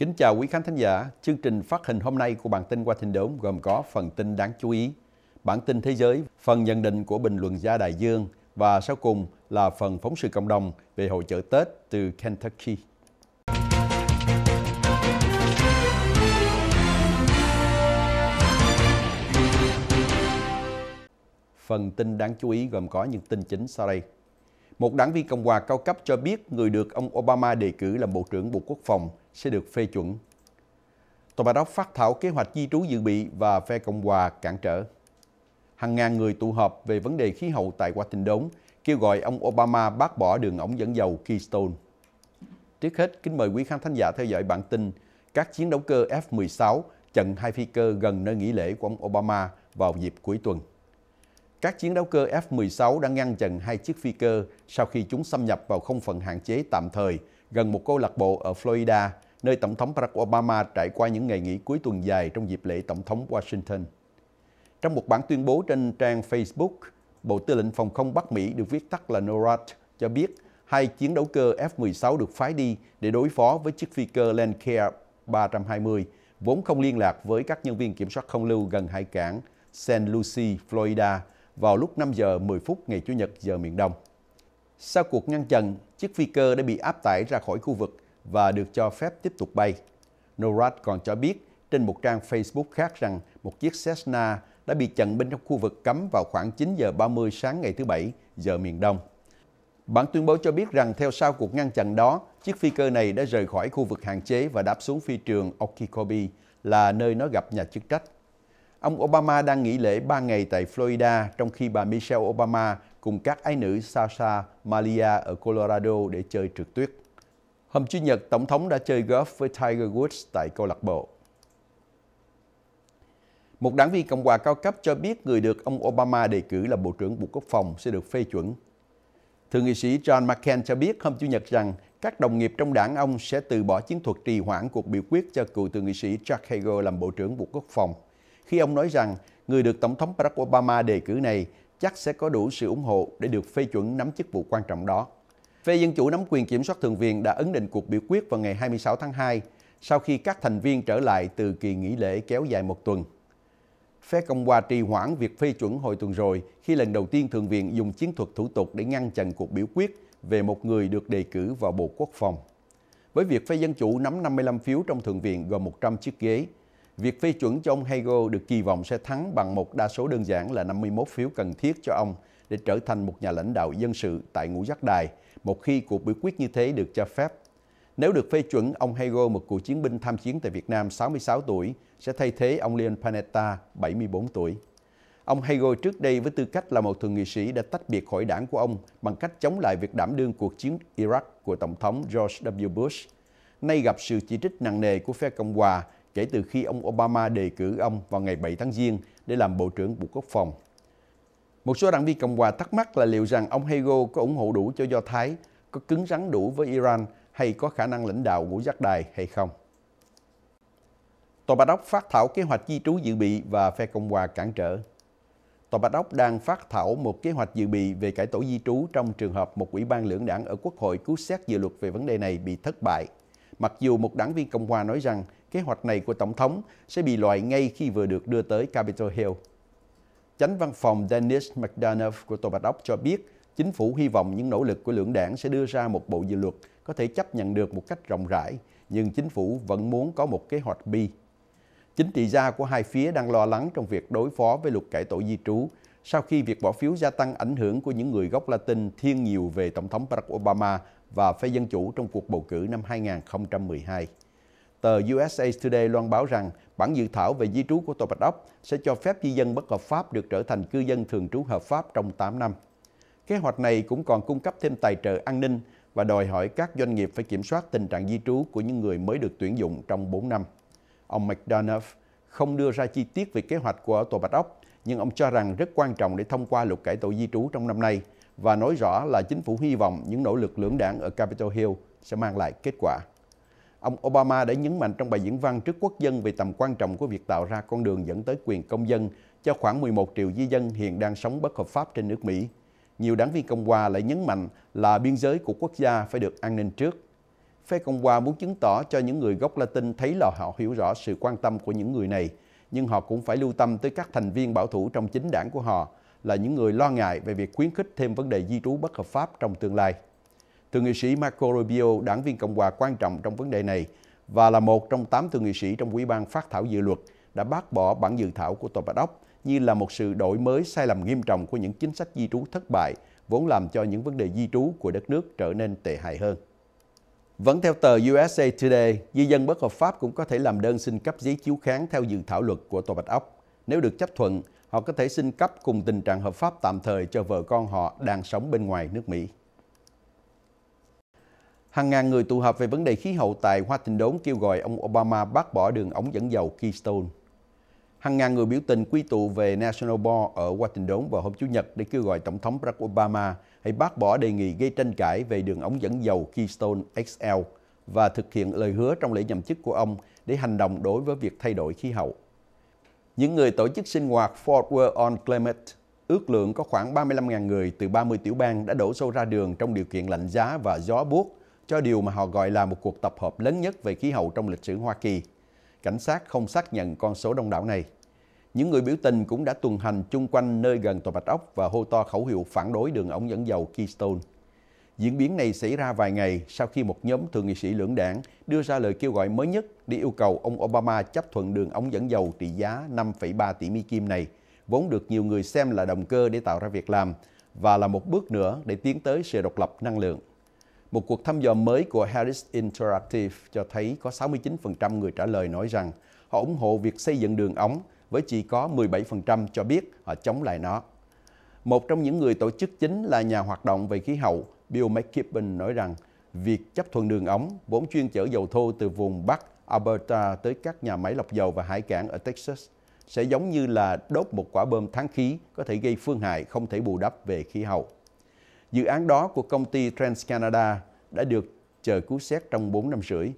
Kính chào quý khán thính giả, chương trình phát hình hôm nay của bản tin qua thịnh đốm gồm có phần tin đáng chú ý, bản tin thế giới, phần nhận định của bình luận gia Đại Dương và sau cùng là phần phóng sự cộng đồng về hội chợ Tết từ Kentucky. Phần tin đáng chú ý gồm có những tin chính sau đây. Một đảng viên Cộng hòa cao cấp cho biết người được ông Obama đề cử làm Bộ trưởng Bộ Quốc phòng sẽ được phê chuẩn. Tòa Bà Đốc phát thảo kế hoạch di trú dự bị và phe Cộng hòa cản trở. Hàng ngàn người tụ họp về vấn đề khí hậu tại Washington kêu gọi ông Obama bác bỏ đường ống dẫn dầu Keystone. Trước hết, kính mời quý khán thính giả theo dõi bản tin các chiến đấu cơ F-16 chặn hai phi cơ gần nơi nghỉ lễ của ông Obama vào dịp cuối tuần. Các chiến đấu cơ F-16 đã ngăn chặn hai chiếc phi cơ sau khi chúng xâm nhập vào không phận hạn chế tạm thời gần một câu lạc bộ ở Florida, nơi Tổng thống Barack Obama trải qua những ngày nghỉ cuối tuần dài trong dịp lễ Tổng thống Washington. Trong một bản tuyên bố trên trang Facebook, Bộ Tư lệnh Phòng không Bắc Mỹ được viết tắt là NORAD cho biết hai chiến đấu cơ F-16 được phái đi để đối phó với chiếc phi cơ Lancair 320, vốn không liên lạc với các nhân viên kiểm soát không lưu gần hải cảng St. Lucie, Florida vào lúc 5 giờ 10 phút ngày Chủ nhật giờ miền Đông. Sau cuộc ngăn chặn, chiếc phi cơ đã bị áp tải ra khỏi khu vực và được cho phép tiếp tục bay. NORAD còn cho biết trên một trang Facebook khác rằng một chiếc Cessna đã bị chặn bên trong khu vực cấm vào khoảng 9 giờ 30 sáng ngày thứ Bảy, giờ miền Đông. Bản tuyên bố cho biết rằng theo sau cuộc ngăn chặn đó, chiếc phi cơ này đã rời khỏi khu vực hạn chế và đáp xuống phi trường Okikobi là nơi nó gặp nhà chức trách. Ông Obama đang nghỉ lễ 3 ngày tại Florida trong khi bà Michelle Obama cùng các ái nữ Sasha Malia ở Colorado để chơi trượt tuyết. Hôm Chủ nhật, Tổng thống đã chơi golf với Tiger Woods tại câu lạc bộ. Một đảng viên Cộng hòa cao cấp cho biết người được ông Obama đề cử là Bộ trưởng Bộ Quốc phòng sẽ được phê chuẩn. Thượng nghị sĩ John McCain cho biết hôm Chủ nhật rằng các đồng nghiệp trong đảng ông sẽ từ bỏ chiến thuật trì hoãn cuộc biểu quyết cho cựu thượng nghị sĩ Chuck Hagel làm Bộ trưởng Bộ Quốc phòng, khi ông nói rằng người được Tổng thống Barack Obama đề cử này chắc sẽ có đủ sự ủng hộ để được phê chuẩn nắm chức vụ quan trọng đó. Về Dân Chủ nắm quyền kiểm soát Thượng viện đã ấn định cuộc biểu quyết vào ngày 26 tháng 2 sau khi các thành viên trở lại từ kỳ nghỉ lễ kéo dài một tuần. Phe Cộng hòa trì hoãn việc phê chuẩn hồi tuần rồi khi lần đầu tiên Thượng viện dùng chiến thuật thủ tục để ngăn chặn cuộc biểu quyết về một người được đề cử vào Bộ Quốc phòng. Với việc phe Dân Chủ nắm 55 phiếu trong Thượng viện gồm 100 chiếc ghế, Việc phê chuẩn cho ông Hegel được kỳ vọng sẽ thắng bằng một đa số đơn giản là 51 phiếu cần thiết cho ông để trở thành một nhà lãnh đạo dân sự tại ngũ giác đài, một khi cuộc biểu quyết như thế được cho phép. Nếu được phê chuẩn, ông Hegel, một cựu chiến binh tham chiến tại Việt Nam 66 tuổi, sẽ thay thế ông Leon Panetta, 74 tuổi. Ông Hegel trước đây với tư cách là một thượng nghị sĩ đã tách biệt khỏi đảng của ông bằng cách chống lại việc đảm đương cuộc chiến Iraq của Tổng thống George W. Bush. Nay gặp sự chỉ trích nặng nề của phe Cộng hòa kể từ khi ông Obama đề cử ông vào ngày 7 tháng Giêng để làm Bộ trưởng Bộ Quốc phòng. Một số đảng viên Cộng hòa thắc mắc là liệu rằng ông Hegel có ủng hộ đủ cho Do Thái, có cứng rắn đủ với Iran hay có khả năng lãnh đạo ngũ giác đài hay không. Tòa Bạch Ốc phát thảo kế hoạch di trú dự bị và phe Cộng hòa cản trở. Tòa Bạch Ốc đang phát thảo một kế hoạch dự bị về cải tổ di trú trong trường hợp một ủy ban lưỡng đảng ở Quốc hội cứu xét dự luật về vấn đề này bị thất bại – mặc dù một đảng viên Cộng hòa nói rằng kế hoạch này của Tổng thống sẽ bị loại ngay khi vừa được đưa tới Capitol Hill. Chánh văn phòng Dennis McDonough của Tòa Bạch Ốc cho biết chính phủ hy vọng những nỗ lực của lưỡng đảng sẽ đưa ra một bộ dự luật có thể chấp nhận được một cách rộng rãi, nhưng chính phủ vẫn muốn có một kế hoạch B. Chính trị gia của hai phía đang lo lắng trong việc đối phó với luật cải tổ di trú sau khi việc bỏ phiếu gia tăng ảnh hưởng của những người gốc Latin thiên nhiều về Tổng thống Barack Obama và phe Dân Chủ trong cuộc bầu cử năm 2012. Tờ USA Today loan báo rằng bản dự thảo về di trú của tòa Bạch Ốc sẽ cho phép di dân bất hợp pháp được trở thành cư dân thường trú hợp pháp trong 8 năm. Kế hoạch này cũng còn cung cấp thêm tài trợ an ninh và đòi hỏi các doanh nghiệp phải kiểm soát tình trạng di trú của những người mới được tuyển dụng trong 4 năm. Ông McDonough không đưa ra chi tiết về kế hoạch của tòa Bạch Ốc, nhưng ông cho rằng rất quan trọng để thông qua luật cải tổ di trú trong năm nay – và nói rõ là chính phủ hy vọng những nỗ lực lưỡng đảng ở Capitol Hill sẽ mang lại kết quả. Ông Obama đã nhấn mạnh trong bài diễn văn trước quốc dân về tầm quan trọng của việc tạo ra con đường dẫn tới quyền công dân cho khoảng 11 triệu di dân hiện đang sống bất hợp pháp trên nước Mỹ. Nhiều đảng viên Cộng hòa lại nhấn mạnh là biên giới của quốc gia phải được an ninh trước. Phe Cộng hòa muốn chứng tỏ cho những người gốc Latin thấy là họ hiểu rõ sự quan tâm của những người này, nhưng họ cũng phải lưu tâm tới các thành viên bảo thủ trong chính đảng của họ là những người lo ngại về việc khuyến khích thêm vấn đề di trú bất hợp pháp trong tương lai. Thượng nghị sĩ Marco Rubio, đảng viên Cộng hòa quan trọng trong vấn đề này và là một trong 8 thượng nghị sĩ trong Ủy ban phát thảo dự luật đã bác bỏ bản dự thảo của tòa bạch ốc như là một sự đổi mới sai lầm nghiêm trọng của những chính sách di trú thất bại vốn làm cho những vấn đề di trú của đất nước trở nên tệ hại hơn. Vẫn theo tờ USA Today, di dân bất hợp pháp cũng có thể làm đơn xin cấp giấy chiếu kháng theo dự thảo luật của Tòa Bạch Ốc. Nếu được chấp thuận, họ có thể xin cấp cùng tình trạng hợp pháp tạm thời cho vợ con họ đang sống bên ngoài nước Mỹ. Hàng ngàn người tụ họp về vấn đề khí hậu tại Hoa Thịnh Đốn kêu gọi ông Obama bác bỏ đường ống dẫn dầu Keystone. Hàng ngàn người biểu tình quy tụ về National Mall ở Hoa Thịnh Đốn vào hôm Chủ nhật để kêu gọi Tổng thống Barack Obama hãy bác bỏ đề nghị gây tranh cãi về đường ống dẫn dầu Keystone XL và thực hiện lời hứa trong lễ nhậm chức của ông để hành động đối với việc thay đổi khí hậu. Những người tổ chức sinh hoạt Forward on Climate ước lượng có khoảng 35.000 người từ 30 tiểu bang đã đổ xô ra đường trong điều kiện lạnh giá và gió buốt cho điều mà họ gọi là một cuộc tập hợp lớn nhất về khí hậu trong lịch sử Hoa Kỳ. Cảnh sát không xác nhận con số đông đảo này. Những người biểu tình cũng đã tuần hành chung quanh nơi gần tòa Bạch Ốc và hô to khẩu hiệu phản đối đường ống dẫn dầu Keystone. Diễn biến này xảy ra vài ngày sau khi một nhóm thượng nghị sĩ lưỡng đảng đưa ra lời kêu gọi mới nhất để yêu cầu ông Obama chấp thuận đường ống dẫn dầu trị giá 5,3 tỷ Mỹ Kim này, vốn được nhiều người xem là động cơ để tạo ra việc làm và là một bước nữa để tiến tới sự độc lập năng lượng. Một cuộc thăm dò mới của Harris Interactive cho thấy có 69% người trả lời nói rằng họ ủng hộ việc xây dựng đường ống với chỉ có 17% cho biết họ chống lại nó. Một trong những người tổ chức chính là nhà hoạt động về khí hậu Bill McKibben nói rằng việc chấp thuận đường ống vốn chuyên chở dầu thô từ vùng Bắc Alberta tới các nhà máy lọc dầu và hải cảng ở Texas sẽ giống như là đốt một quả bom tháng khí có thể gây phương hại không thể bù đắp về khí hậu. Dự án đó của công ty TransCanada đã được chờ cứu xét trong 4 năm rưỡi.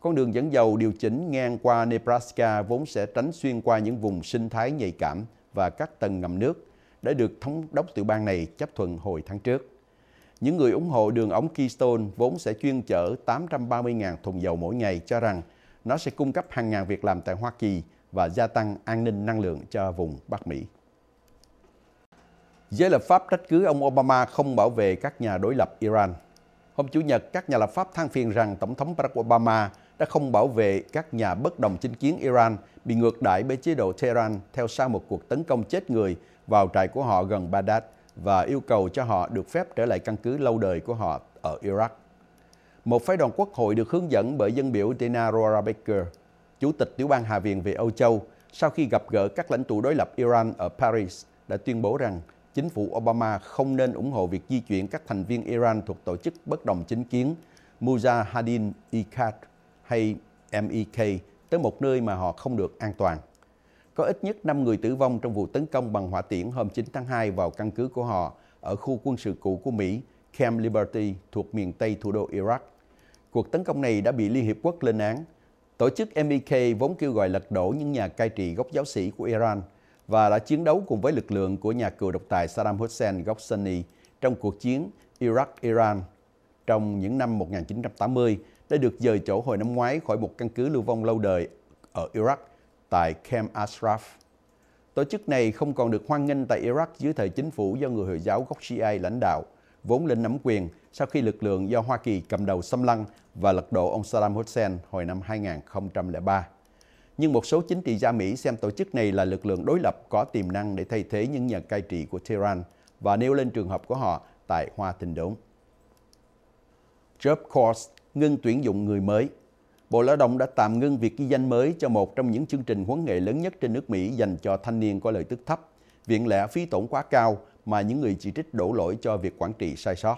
Con đường dẫn dầu điều chỉnh ngang qua Nebraska vốn sẽ tránh xuyên qua những vùng sinh thái nhạy cảm và các tầng ngầm nước đã được thống đốc tiểu bang này chấp thuận hồi tháng trước. Những người ủng hộ đường ống Keystone vốn sẽ chuyên chở 830.000 thùng dầu mỗi ngày cho rằng nó sẽ cung cấp hàng ngàn việc làm tại Hoa Kỳ và gia tăng an ninh năng lượng cho vùng Bắc Mỹ. Giới lập pháp trách cứ ông Obama không bảo vệ các nhà đối lập Iran. Hôm Chủ nhật, các nhà lập pháp than phiền rằng Tổng thống Barack Obama đã không bảo vệ các nhà bất đồng chính kiến Iran bị ngược đãi bởi chế độ Tehran theo sau một cuộc tấn công chết người vào trại của họ gần Baghdad – và yêu cầu cho họ được phép trở lại căn cứ lâu đời của họ ở Iraq. Một phái đoàn quốc hội được hướng dẫn bởi dân biểu Dina Rora Baker, Chủ tịch Tiểu ban Hạ viện về Âu Châu, sau khi gặp gỡ các lãnh tụ đối lập Iran ở Paris, đã tuyên bố rằng chính phủ Obama không nên ủng hộ việc di chuyển các thành viên Iran thuộc tổ chức bất đồng chính kiến Mujahideen Ikhad hay MEK tới một nơi mà họ không được an toàn có ít nhất 5 người tử vong trong vụ tấn công bằng hỏa tiễn hôm 9 tháng 2 vào căn cứ của họ ở khu quân sự cũ của Mỹ, Camp Liberty thuộc miền Tây thủ đô Iraq. Cuộc tấn công này đã bị Liên Hiệp Quốc lên án. Tổ chức MEK vốn kêu gọi lật đổ những nhà cai trị gốc giáo sĩ của Iran và đã chiến đấu cùng với lực lượng của nhà cựu độc tài Saddam Hussein gốc Sunni trong cuộc chiến Iraq-Iran trong những năm 1980 đã được dời chỗ hồi năm ngoái khỏi một căn cứ lưu vong lâu đời ở Iraq tại Camp Ashraf. Tổ chức này không còn được hoan nghênh tại Iraq dưới thời chính phủ do người Hồi giáo gốc Shia lãnh đạo, vốn lên nắm quyền sau khi lực lượng do Hoa Kỳ cầm đầu xâm lăng và lật đổ ông Saddam Hussein hồi năm 2003. Nhưng một số chính trị gia Mỹ xem tổ chức này là lực lượng đối lập có tiềm năng để thay thế những nhà cai trị của Tehran và nêu lên trường hợp của họ tại Hoa Thịnh Đốn. Job Corps ngưng tuyển dụng người mới – Bộ Lao động đã tạm ngưng việc ghi danh mới cho một trong những chương trình huấn nghệ lớn nhất trên nước Mỹ dành cho thanh niên có lợi tức thấp, viện lẽ phí tổn quá cao mà những người chỉ trích đổ lỗi cho việc quản trị sai sót.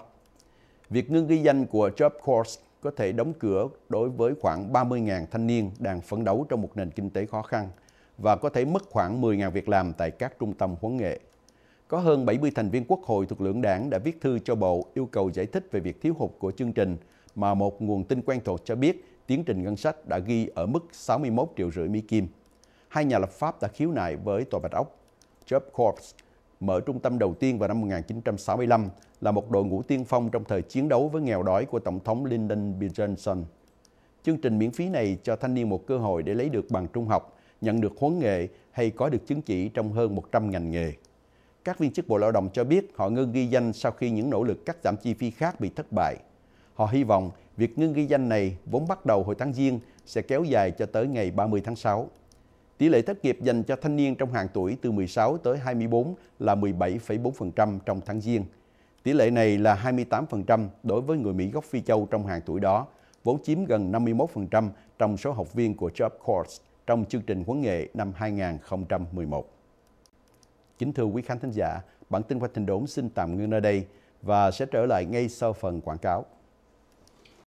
Việc ngưng ghi danh của Job Corps có thể đóng cửa đối với khoảng 30.000 thanh niên đang phấn đấu trong một nền kinh tế khó khăn và có thể mất khoảng 10.000 việc làm tại các trung tâm huấn nghệ. Có hơn 70 thành viên quốc hội thuộc lưỡng đảng đã viết thư cho bộ yêu cầu giải thích về việc thiếu hụt của chương trình mà một nguồn tin quen thuộc cho biết tiến trình ngân sách đã ghi ở mức 61 triệu rưỡi Mỹ Kim. Hai nhà lập pháp đã khiếu nại với Tòa Bạch Ốc. Job Corps mở trung tâm đầu tiên vào năm 1965 là một đội ngũ tiên phong trong thời chiến đấu với nghèo đói của Tổng thống Lyndon B. Johnson. Chương trình miễn phí này cho thanh niên một cơ hội để lấy được bằng trung học, nhận được huấn nghệ hay có được chứng chỉ trong hơn 100 ngành nghề. Các viên chức Bộ Lao động cho biết họ ngưng ghi danh sau khi những nỗ lực cắt giảm chi phí khác bị thất bại. Họ hy vọng Việc ngưng ghi danh này vốn bắt đầu hồi tháng Giêng sẽ kéo dài cho tới ngày 30 tháng 6. Tỷ lệ thất nghiệp dành cho thanh niên trong hàng tuổi từ 16 tới 24 là 17,4% trong tháng Giêng. Tỷ lệ này là 28% đối với người Mỹ gốc Phi Châu trong hàng tuổi đó, vốn chiếm gần 51% trong số học viên của Job Corps trong chương trình huấn nghệ năm 2011. Kính thưa quý khán thính giả, bản tin qua tình đốn xin tạm ngưng nơi đây và sẽ trở lại ngay sau phần quảng cáo.